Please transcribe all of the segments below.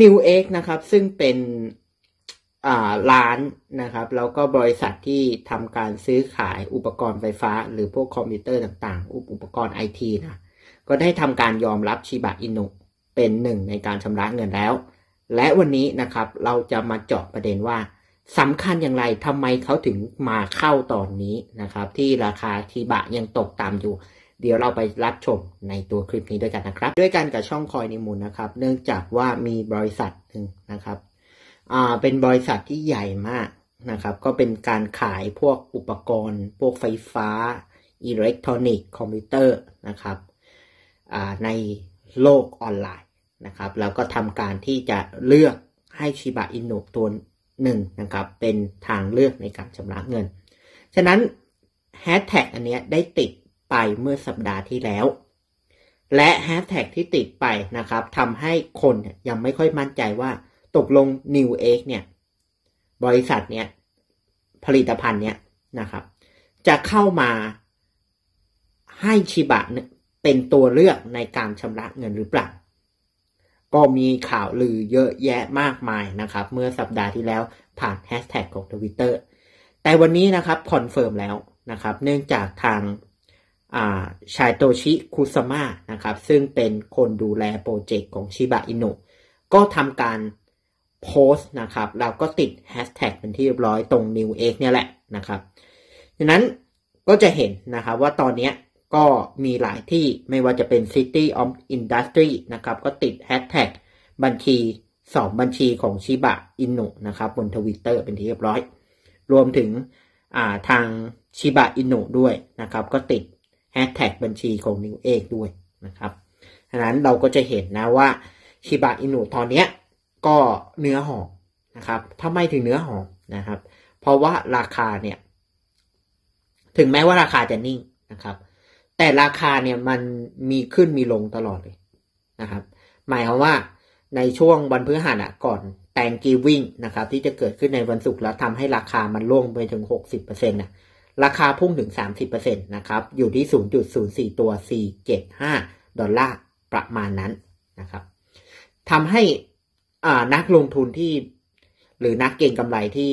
New กนะครับซึ่งเป็นร้านนะครับแล้วก็บริษัทที่ทำการซื้อขายอุปกรณ์ไฟฟ้าหรือพวกคอมพิวเตอร์ต่างๆ อุปกรณ์ไอทีนะก็ได้ทำการยอมรับชิบะอินุเป็นหนึ่งในการชำระเงินแล้ว และวันนี้นะครับเราจะมาเจาะประเด็นว่าสำคัญอย่างไรทำไมเขาถึงมาเข้าตอนนี้นะครับที่ราคาชิบะยังตกต่ำอยู่เดี๋ยวเราไปรับชมในตัวคลิปนี้ด้วยกันนะครับ ด้วยกันกับช่องคอยนิมูลนะครับ เนื่องจากว่ามีบริษัทหนึ่งนะครับอ่าเป็นบริษัทที่ใหญ่มากนะครับ ก็เป็นการขายพวกอุปกรณ์ พวกไฟฟ้า อิเล็กทรอนิกส์คอมพิวเตอร์นะครับอ่าในโลกออนไลน์นะครับ แล้วก็ทำการที่จะเลือกให้ชิบะอินุตัวหนึ่งนะครับเป็นทางเลือกในการชำระเงิน ฉะนั้นแฮชแท็กอันนี้ได้ติดไปเมื่อสัปดาห์ที่แล้ว และแฮชแท็กที่ติดไปนะครับทำให้คนยังไม่ค่อยมั่นใจว่าตกลง New X เนี่ย บริษัทเนี่ย ผลิตภัณฑ์เนี่ยนะครับ จะเข้ามาให้ชิบะเป็นตัวเลือกในการชำระเงินหรือเปล่า ก็มีข่าวลือเยอะแยะมากมายนะครับ เมื่อสัปดาห์ที่แล้วผ่านแฮชแท็กของทวิตเตอร์แต่วันนี้นะครับคอนเฟิร์มแล้วนะครับเนื่องจากทางชายโตชิ คุซามะ นะครับ ซึ่งเป็นคนดูแลโปรเจกต์ของชิบะอินุก็ทำการโพสต์นะครับแล้วก็ติดแฮชแท็กเป็นที่เรียบร้อยตรง New X เนี่ยแหละนะครับดังนั้นก็จะเห็นนะครับว่าตอนนี้ก็มีหลายที่ไม่ว่าจะเป็น City of Industry นะครับ ก็ติดแฮชแท็กบัญชีสองบัญชีของชิบะอินุนะครับ บนทวิตเตอร์เป็นที่เรียบร้อย รวมถึงาทางชิบะอินุด้วยนะครับ ก็ติดแฮชแท็กบัญชีของนิวเอกด้วยนะครับฉะนั้นเราก็จะเห็นนะว่าชิบะอินุตอนเนี้ยก็เนื้อหอมนะครับทำไมถึงเนื้อหอมนะครับ เพราะว่าราคาเนี่ย ถึงแม้ว่าราคาจะนิ่งนะครับ แต่ราคาเนี่ยมันมีขึ้นมีลงตลอดเลยนะครับ หมายความว่าในช่วงวันพฤหัสอ่ะก่อนแตงกีวิ่งนะครับ ที่จะเกิดขึ้นในวันศุกร์แล้วทำให้ราคามันล่วงไปถึงหกสิบเเปอร์ซ็นต์่ะราคาพุ่งถึง 30%นะครับอยู่ที่ 0.04 ตัว475ดอลลาร์ประมาณนั้นนะครับทำให้นักลงทุนที่ หรือนักเก็งกำไรที่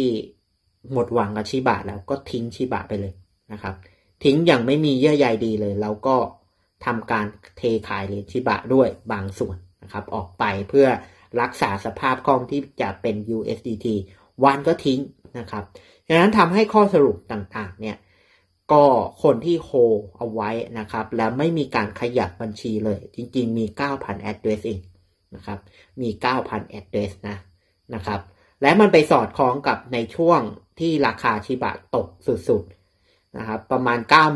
หมดหวังกับชิบะแล้วก็ทิ้งชิบะไปเลยนะครับ ทิ้งอย่างไม่มีเยื่อใยดีเลย แล้วก็ทำการเทขายเหรียญชิบะด้วยบางส่วนนะครับ ออกไปเพื่อรักษาสภาพคล่องที่จะเป็น USDT วันก็ทิ้งนะครับดังนั้นทำให้ข้อสรุปต่างๆเนี่ย ก็คนที่โฮเอาไว้นะครับ และไม่มีการขยับบัญชีเลย จริงๆ มี 9,000 address เองนะครับ มี9,000 address นะ นะครับ และมันไปสอดคล้องกับในช่วงที่ราคาชิบะตกสุดๆนะครับ ประมาณ 98,000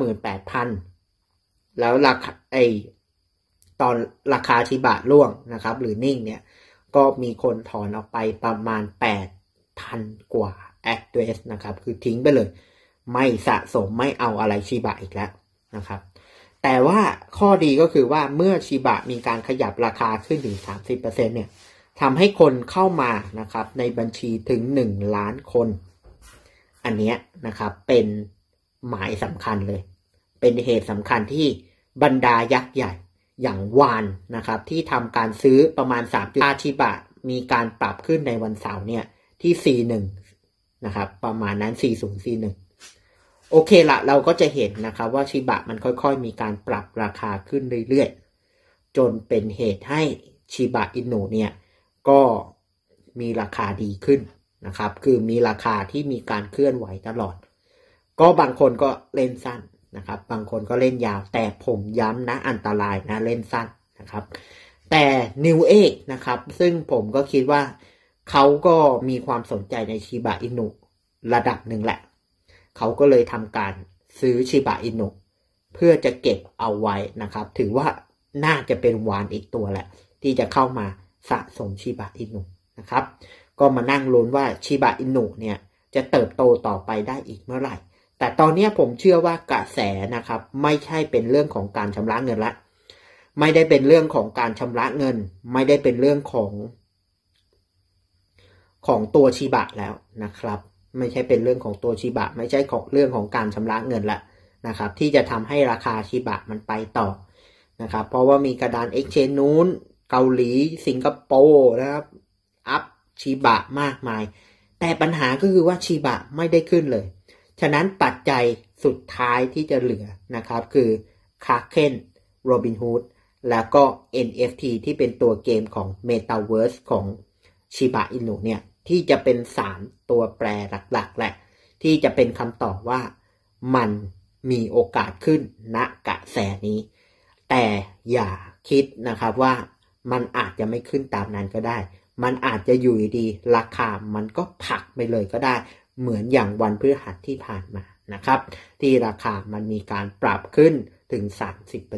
แล้วราคาไอตอนราคาชิบะร่วงนะครับ หรือนิ่งเนี่ยก็มีคนถอนออกไปประมาณ 8ทันกว่า address นะครับ คือทิ้งไปเลย ไม่สะสม ไม่เอาอะไรชิบะอีกแล้วนะครับ แต่ว่าข้อดีก็คือว่าเมื่อชิบะมีการขยับราคาขึ้นถึง30%เนี่ยทำให้คนเข้ามานะครับในบัญชีถึง 1 ล้านคน อันเนี้ยนะครับเป็นหมายสำคัญเลย เป็นเหตุสำคัญที่บรรดายักษ์ใหญ่อย่างวานนะครับ ที่ทำการซื้อประมาณ3าชิบะมีการปรับขึ้นในวันเสาร์เนี่ยที่ C หนึ่งนะครับ ประมาณนั้น C ศูนย์ C หนึ่งโอเคละเราก็จะเห็นนะครับ ว่าชิบะมันค่อยๆ มีการปรับราคาขึ้นเรื่อยๆ จนเป็นเหตุให้ชิบะอินโนเนี่ยก็มีราคาดีขึ้นนะครับ คือมีราคาที่มีการเคลื่อนไหวตลอด ก็บางคนก็เล่นสั้นนะครับ บางคนก็เล่นยาวแต่ผมย้ำนะอันตรายนะเล่นสั้นนะครับ แต่นิวเอกนะครับ ซึ่งผมก็คิดว่าเขาก็มีความสนใจในชิบะอินุระดับหนึ่งแหละ เขาก็เลยทำการซื้อชิบะอินุ เพื่อจะเก็บเอาไว้นะครับ ถือว่าน่าจะเป็นวานอีกตัวแหละ ที่จะเข้ามาสะสมชิบะอินุนะครับ ก็มานั่งลุ้นว่าชิบะอินุเนี่ยจะเติบโตต่อไปได้อีกเมื่อไหร่ แต่ตอนนี้ผมเชื่อว่ากระแสนะครับ ไม่ใช่เป็นเรื่องของการชำระเงินละ ไม่ได้เป็นเรื่องของการชำระเงิน ไม่ได้เป็นเรื่องของของตัวชีบะแล้วนะครับ ไม่ใช่เป็นเรื่องของตัวชีบะไม่ใช่ของเรื่องของการชำระเงินละนะครับ ที่จะทำให้ราคาชีบะมันไปต่อนะครับเพราะว่ามีกระดาน Exchange นู้นเกาหลีสิงคโปร์นะครับอัพชีบะมากมาย แต่ปัญหาก็คือว่าชีบะไม่ได้ขึ้นเลย ฉะนั้นปัจจัยสุดท้ายที่จะเหลือนะครับ คือคาร์เคนโรบินฮูดแล้วก็ NFT ที่เป็นตัวเกมของ Metaverse ของชิบะอินุเนี่ยที่จะเป็นสามตัวแปรหลัก ๆ แหละ ที่จะเป็นคำตอบว่ามันมีโอกาสขึ้นณกระแสนี้ แต่อย่าคิดนะครับว่ามันอาจจะไม่ขึ้นตามนั้นก็ได้ มันอาจจะอยู่ดี ราคามันก็ผักไปเลยก็ได้ เหมือนอย่างวันพฤหัสที่ผ่านมานะครับ ที่ราคามันมีการปรับขึ้นถึง 30%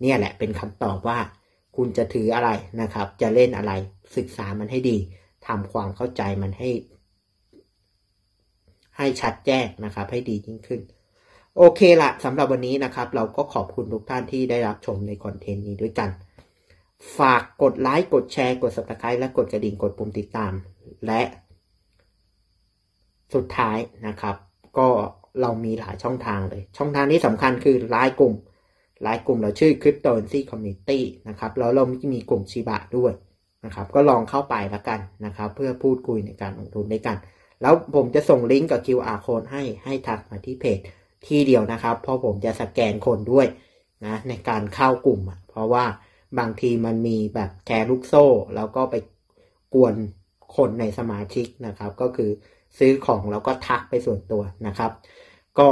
เนี่ยแหละเป็นคำตอบว่า คุณจะถืออะไรนะครับ จะเล่นอะไรศึกษามันให้ดีทำความเข้าใจมันให้ ให้ชัดแจ้งนะครับ ให้ดียิ่งขึ้น โอเคละสำหรับวันนี้นะครับ เราก็ขอบคุณทุกท่านที่ได้รับชมในคอนเทนต์นี้ด้วยกัน ฝากกดไลค์กดแชร์กด subscribe และกดกระดิ่งกดปุ่มติดตาม และสุดท้ายนะครับ ก็เรามีหลายช่องทางเลย ช่องทางที่สำคัญคือไลน์กลุ่มไลน์กลุ่มเราชื่อ Cryptocurrency Community นะครับ แล้วเรามีกลุ่มชิบะด้วยนะครับก็ลองเข้าไปแล้วกันนะครับ เพื่อพูดคุยในการลงทุนด้วยกัน แล้วผมจะส่งลิงก์กับ QR code ให้ให้ทักมาที่เพจที่เดียวนะครับเพราะผมจะสแกนคนด้วยนะในการเข้ากลุ่มเพราะว่าบางทีมันมีแบบแชร์ลูกโซ่แล้วก็ไปกวนคนในสมาชิกนะครับ ก็คือซื้อของแล้วก็ทักไปส่วนตัวนะครับ ก็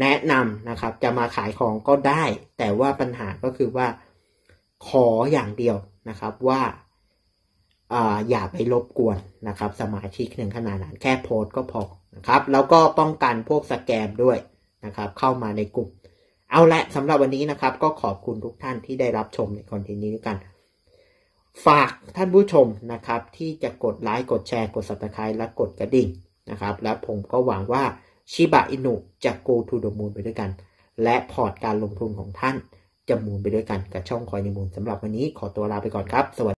แนะนำนะครับ จะมาขายของก็ได้ แต่ว่าปัญหาก็คือว่าขออย่างเดียวนะครับว่าอย่าไปรบกวนนะครับ สมาชิกหนึ่งขนาดนั้นแค่โพสก็พอนะครับแล้วก็ป้องกันพวกสแกมด้วยนะครับ เข้ามาในกลุ่ม เอาละสำหรับวันนี้นะครับ ก็ขอบคุณทุกท่านที่ได้รับชมในคอนเทนต์นี้กัน ฝากท่านผู้ชมนะครับ ที่จะกดไลค์กดแชร์กด subscribe และกดกระดิ่งนะครับ และผมก็หวังว่าชิบะอินุจะ go to the moon ไปด้วยกัน และพอร์ตการลงทุนของท่านจะมูลไปด้วยกันกับช่องคอยในมูลสำหรับวันนี้ขอตัวลาไปก่อนครับสวัสดี